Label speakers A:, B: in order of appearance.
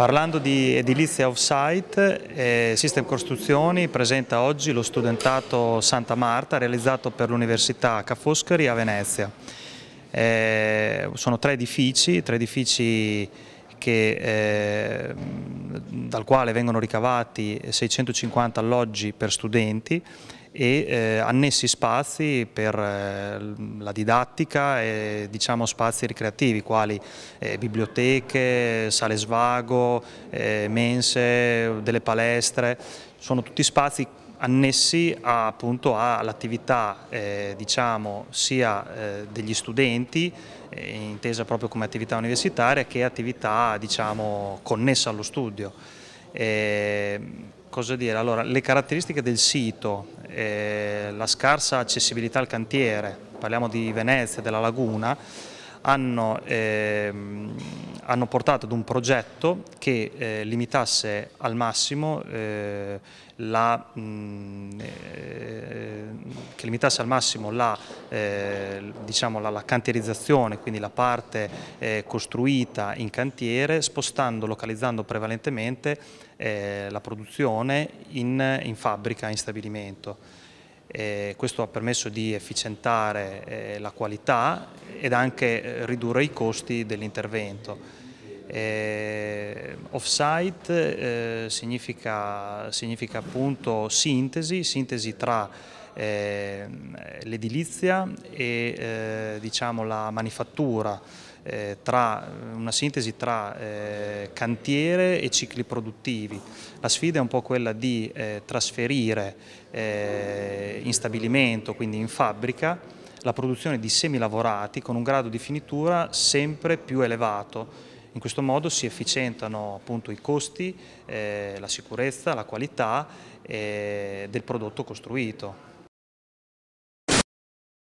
A: Parlando di edilizia off-site, eh, System Costruzioni presenta oggi lo studentato Santa Marta realizzato per l'Università Ca' Foscari a Venezia. Eh, sono tre edifici, tre edifici che, eh, dal quale vengono ricavati 650 alloggi per studenti e eh, annessi spazi per eh, la didattica e diciamo, spazi ricreativi quali eh, biblioteche, sale svago, eh, mense, delle palestre, sono tutti spazi annessi all'attività eh, diciamo, sia eh, degli studenti, eh, intesa proprio come attività universitaria, che attività diciamo, connessa allo studio. Ehm, allora, le caratteristiche del sito eh, la scarsa accessibilità al cantiere, parliamo di Venezia, della laguna, hanno, ehm, hanno, portato ad un progetto che eh, limitasse al massimo eh, la, mh, mm, eh, che limitasse al massimo la, eh, diciamo la, la cantierizzazione, quindi la parte eh, costruita in cantiere, spostando, localizzando prevalentemente eh, la produzione in, in fabbrica, in stabilimento. Eh, questo ha permesso di efficientare eh, la qualità ed anche eh, ridurre i costi dell'intervento. Eh, offsite eh, significa, significa, appunto sintesi, sintesi tra eh, l'edilizia e eh, diciamo, la manifattura, eh, tra, una sintesi tra eh, cantiere e cicli produttivi. La sfida è un po' quella di trasferire in stabilimento, quindi in fabbrica, la produzione di semilavorati con un grado di finitura sempre più elevato in questo modo si efficientano appunto i costi, eh, la sicurezza, la qualità eh, del prodotto costruito.